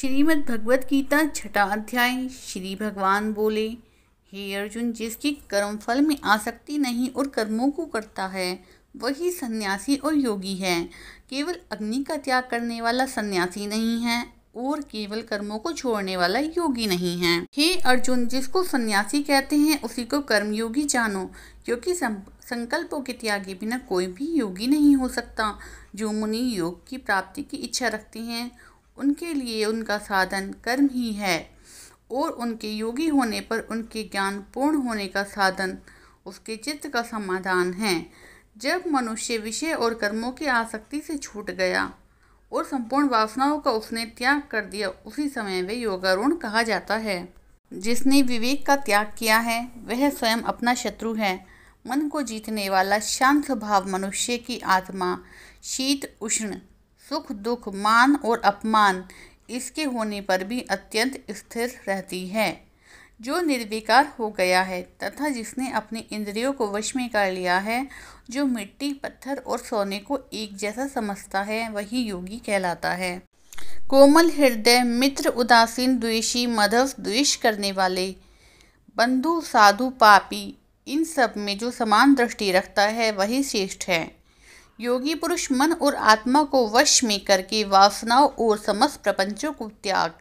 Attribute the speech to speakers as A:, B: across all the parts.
A: श्रीमद् भगवत गीता छठा अध्याय श्री भगवान बोले हे अर्जुन जिसकी कर्म फल में आसक्ति नहीं और कर्मों को करता है वही सन्यासी और योगी है केवल अग्नि का त्याग करने वाला सन्यासी नहीं है और केवल कर्मों को छोड़ने वाला योगी नहीं है हे अर्जुन जिसको सन्यासी कहते हैं उसी को कर्मयोगी जानो क्योंकि संकल्पों के त्यागे बिना कोई भी योगी नहीं हो सकता जो मुनि योग की प्राप्ति की इच्छा रखते हैं उनके लिए उनका साधन कर्म ही है और उनके योगी होने पर उनके ज्ञान पूर्ण होने का साधन उसके चित्त का समाधान है जब मनुष्य विषय और कर्मों की आसक्ति से छूट गया और संपूर्ण वासनाओं का उसने त्याग कर दिया उसी समय वे योगारूण कहा जाता है जिसने विवेक का त्याग किया है वह स्वयं अपना शत्रु है मन को जीतने वाला शांत स्वभाव मनुष्य की आत्मा शीत उष्ण सुख दुख मान और अपमान इसके होने पर भी अत्यंत स्थिर रहती है जो निर्विकार हो गया है तथा जिसने अपने इंद्रियों को वश में कर लिया है जो मिट्टी पत्थर और सोने को एक जैसा समझता है वही योगी कहलाता है कोमल हृदय मित्र उदासीन द्वेषी मधव द्वेष करने वाले बंधु साधु पापी इन सब में जो समान दृष्टि रखता है वही श्रेष्ठ है योगी पुरुष मन और आत्मा को वश में करके वासनाओं और समस्त प्रपंचों को त्याग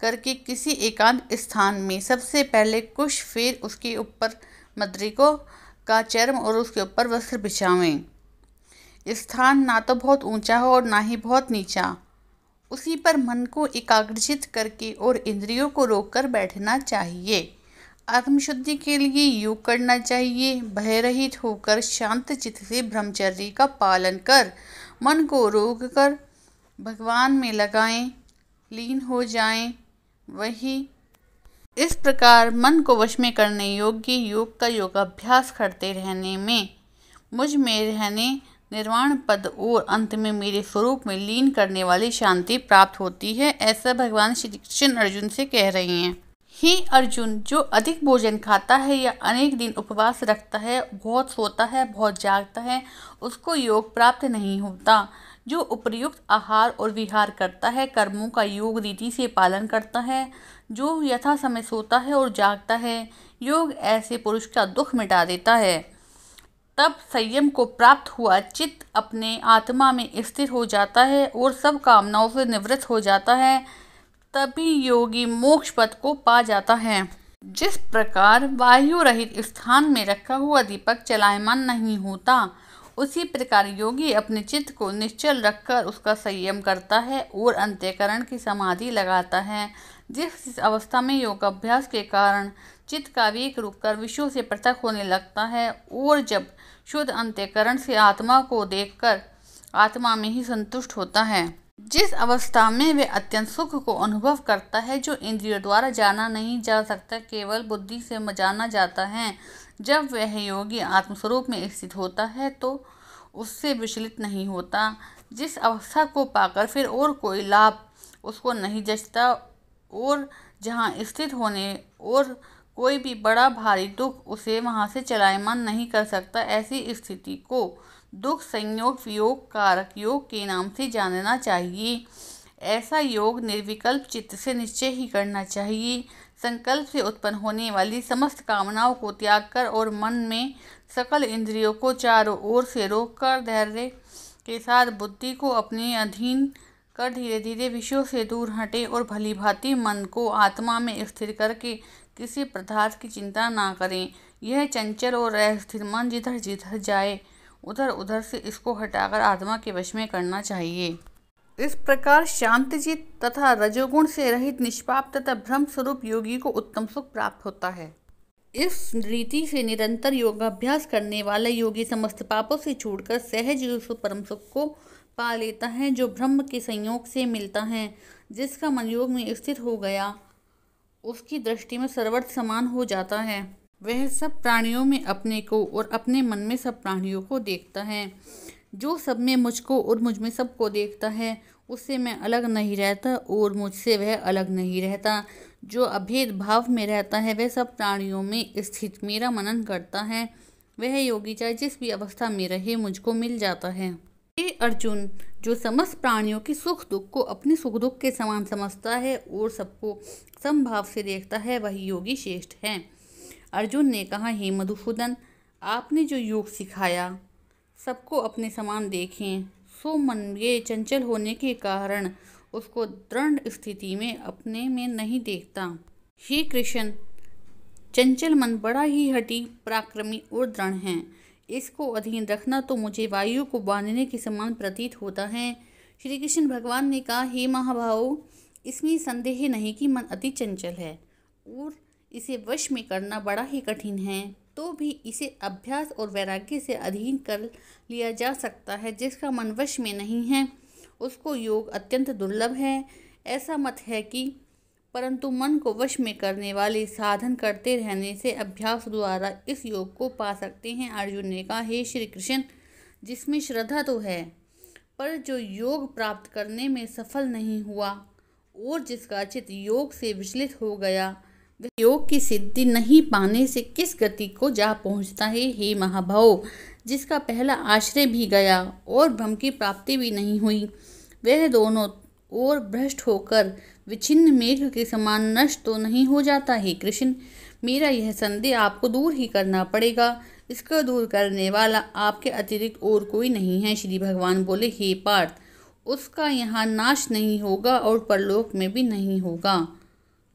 A: करके किसी एकांत स्थान में सबसे पहले कुश फिर उसके ऊपर मद्रिकों का चर्म और उसके ऊपर वस्त्र बिछावें स्थान ना तो बहुत ऊंचा हो और ना ही बहुत नीचा उसी पर मन को एकाग्रचित करके और इंद्रियों को रोककर बैठना चाहिए आत्मशुद्धि के लिए योग करना चाहिए भयरहित होकर शांत चित्त से ब्रह्मचर्य का पालन कर मन को रोक कर भगवान में लगाएं लीन हो जाएं वही इस प्रकार मन को वश में करने योग्य योग का योगाभ्यास करते रहने में मुझ में रहने निर्वाण पद और अंत में मेरे स्वरूप में लीन करने वाली शांति प्राप्त होती है ऐसा भगवान श्री कृष्ण अर्जुन से कह रहे हैं हे अर्जुन जो अधिक भोजन खाता है या अनेक दिन उपवास रखता है बहुत सोता है बहुत जागता है उसको योग प्राप्त नहीं होता जो उपयुक्त आहार और विहार करता है कर्मों का योग रीति से पालन करता है जो यथा समय सोता है और जागता है योग ऐसे पुरुष का दुख मिटा देता है तब संयम को प्राप्त हुआ चित्त अपने आत्मा में स्थिर हो जाता है और सब कामनाओं से निवृत्त हो जाता है तभी योगी मोक्ष पद को पा जाता है जिस प्रकार वायु रहित स्थान में रखा हुआ दीपक चलायमान नहीं होता उसी प्रकार योगी अपने चित्त को निश्चल रखकर उसका संयम करता है और अंत्यकरण की समाधि लगाता है जिस अवस्था में योगाभ्यास के कारण चित्त का वेग कर विश्व से पृथक होने लगता है और जब शुद्ध अंत्यकरण से आत्मा को देखकर आत्मा में ही संतुष्ट होता है जिस अवस्था में वे अत्यंत सुख को अनुभव करता है जो इंद्रियों द्वारा जाना नहीं जा सकता केवल बुद्धि से जाना जाता है जब वह योगी आत्मस्वरूप में स्थित होता है तो उससे विचलित नहीं होता जिस अवस्था को पाकर फिर और कोई लाभ उसको नहीं जचता और जहाँ स्थित होने और कोई भी बड़ा भारी दुख उसे वहाँ से चलायमान नहीं कर सकता ऐसी स्थिति को दुख संयोग वियोग कारक योग के नाम से जानना चाहिए ऐसा योग निर्विकल्प चित्त से निश्चय ही करना चाहिए संकल्प से उत्पन्न होने वाली समस्त कामनाओं को त्याग कर और मन में सकल इंद्रियों को चारों ओर से रोक कर धैर्य के साथ बुद्धि को अपने अधीन कर धीरे धीरे विषयों से दूर हटे और भली भांति मन को आत्मा में स्थिर करके किसी पदार्थ की चिंता ना करें यह चंचल और अस्थिर मन जिधर जिधर जाए उधर उधर से इसको हटाकर आत्मा के वश में करना चाहिए इस प्रकार शांतचित तथा रजोगुण से रहित निष्पाप तथा भ्रम स्वरूप योगी को उत्तम सुख प्राप्त होता है इस रीति से निरंतर योगाभ्यास करने वाला योगी समस्त पापों से छूटकर सहज उस परम सुख को पा लेता है जो ब्रह्म के संयोग से मिलता है जिसका मनयोग में स्थित हो गया उसकी दृष्टि में सर्वत्र समान हो जाता है वह सब प्राणियों में अपने को और अपने मन में सब प्राणियों को देखता है जो सब में मुझको और मुझ में सबको देखता है उससे मैं अलग नहीं रहता और मुझसे वह अलग नहीं रहता जो अभेद भाव में रहता है वह सब प्राणियों में स्थित मेरा मनन करता है वह योगी चाहे जिस भी अवस्था में रहे मुझको मिल जाता है हे अर्जुन जो समस्त प्राणियों की सुख दुख को अपने सुख दुख के समान समझता है और सबको समभाव से देखता है वही योगी श्रेष्ठ है अर्जुन ने कहा हे मधुसूदन आपने जो योग सिखाया सबको अपने समान देखें सो मन ये चंचल होने के कारण उसको दृढ़ स्थिति में अपने में नहीं देखता हे कृष्ण चंचल मन बड़ा ही हटी पराक्रमी और दृढ़ है इसको अधीन रखना तो मुझे वायु को बांधने के समान प्रतीत होता है श्री कृष्ण भगवान ने कहा हे महाभाव इसमें संदेह नहीं कि मन अति चंचल है और इसे वश में करना बड़ा ही कठिन है तो भी इसे अभ्यास और वैराग्य से अधीन कर लिया जा सकता है जिसका मन वश में नहीं है उसको योग अत्यंत दुर्लभ है ऐसा मत है कि परंतु मन को वश में करने वाले साधन करते रहने से अभ्यास द्वारा इस योग को पा सकते हैं अर्जुन ने कहा हे श्री कृष्ण जिसमें श्रद्धा तो है पर जो योग प्राप्त करने में सफल नहीं हुआ और जिसका चित्त योग से विचलित हो गया वह योग की सिद्धि नहीं पाने से किस गति को जा पहुंचता है हे महाभाव जिसका पहला आश्रय भी गया और भ्रम की प्राप्ति भी नहीं हुई वह दोनों और भ्रष्ट होकर विच्छिन्न मेघ के समान नष्ट तो नहीं हो जाता है कृष्ण मेरा यह संदेह आपको दूर ही करना पड़ेगा इसको दूर करने वाला आपके अतिरिक्त और कोई नहीं है श्री भगवान बोले हे पार्थ उसका यहाँ नाश नहीं होगा और परलोक में भी नहीं होगा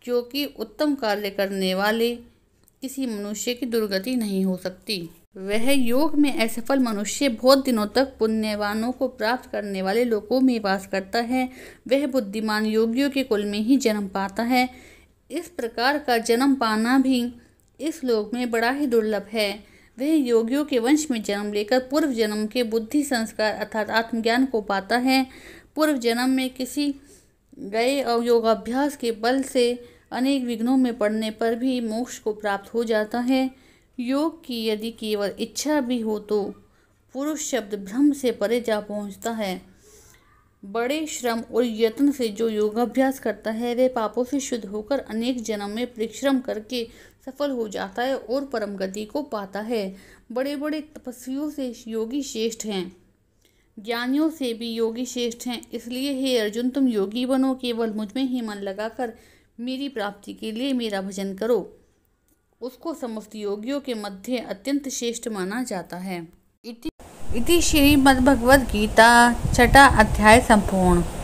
A: क्योंकि उत्तम कार्य करने वाले किसी मनुष्य की दुर्गति नहीं हो सकती वह योग में असफल मनुष्य बहुत दिनों तक पुण्यवानों को प्राप्त करने वाले लोगों में वास करता है वह बुद्धिमान योगियों के कुल में ही जन्म पाता है इस प्रकार का जन्म पाना भी इस लोक में बड़ा ही दुर्लभ है वह योगियों के वंश में जन्म लेकर पूर्व जन्म के बुद्धि संस्कार अर्थात आत्मज्ञान को पाता है पूर्व जन्म में किसी गए और योगाभ्यास के बल से अनेक विघ्नों में पड़ने पर भी मोक्ष को प्राप्त हो जाता है योग की यदि केवल इच्छा भी हो तो पुरुष शब्द भ्रम से परे जा पहुंचता है बड़े श्रम और यत्न से जो योगाभ्यास करता है वह पापों से शुद्ध होकर अनेक जन्म में परिश्रम करके सफल हो जाता है और परम गति को पाता है बड़े बड़े तपस्वियों से योगी श्रेष्ठ हैं ज्ञानियों से भी योगी श्रेष्ठ हैं इसलिए हे अर्जुन तुम योगी बनो केवल मुझ में ही मन लगाकर मेरी प्राप्ति के लिए मेरा भजन करो उसको समस्त योगियों के मध्य अत्यंत श्रेष्ठ माना जाता है इति श्रीमद्भगवद गीता छठा अध्याय संपूर्ण